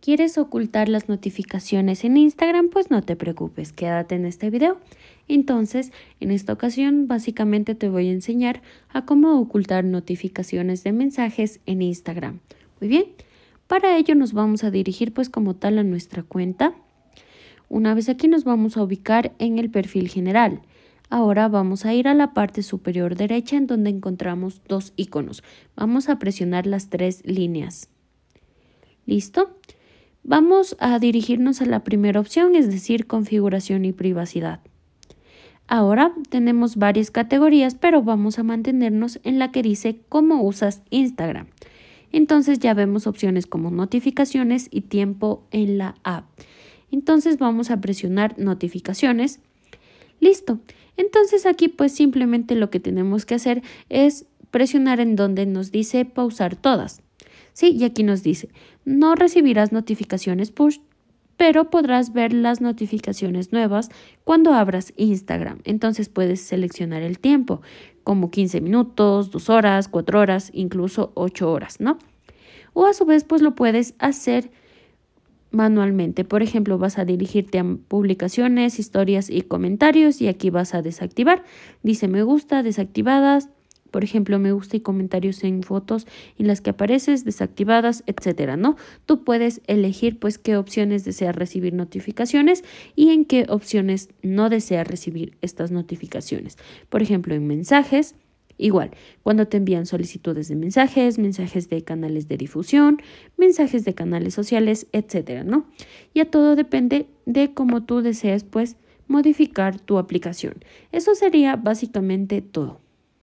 ¿Quieres ocultar las notificaciones en Instagram? Pues no te preocupes, quédate en este video. Entonces, en esta ocasión básicamente te voy a enseñar a cómo ocultar notificaciones de mensajes en Instagram. Muy bien, para ello nos vamos a dirigir pues como tal a nuestra cuenta. Una vez aquí nos vamos a ubicar en el perfil general. Ahora vamos a ir a la parte superior derecha en donde encontramos dos iconos. Vamos a presionar las tres líneas. ¿Listo? Vamos a dirigirnos a la primera opción, es decir, configuración y privacidad. Ahora tenemos varias categorías, pero vamos a mantenernos en la que dice cómo usas Instagram. Entonces ya vemos opciones como notificaciones y tiempo en la app. Entonces vamos a presionar notificaciones. Listo. Entonces aquí pues simplemente lo que tenemos que hacer es presionar en donde nos dice pausar todas. Sí, y aquí nos dice, no recibirás notificaciones push, pero podrás ver las notificaciones nuevas cuando abras Instagram. Entonces puedes seleccionar el tiempo, como 15 minutos, 2 horas, 4 horas, incluso 8 horas, ¿no? O a su vez, pues lo puedes hacer manualmente. Por ejemplo, vas a dirigirte a publicaciones, historias y comentarios y aquí vas a desactivar. Dice me gusta, desactivadas, por ejemplo, me gusta y comentarios en fotos en las que apareces desactivadas, etcétera, ¿no? Tú puedes elegir pues qué opciones deseas recibir notificaciones y en qué opciones no deseas recibir estas notificaciones. Por ejemplo, en mensajes, Igual, cuando te envían solicitudes de mensajes, mensajes de canales de difusión, mensajes de canales sociales, etcétera, ¿no? Ya todo depende de cómo tú deseas pues, modificar tu aplicación. Eso sería básicamente todo.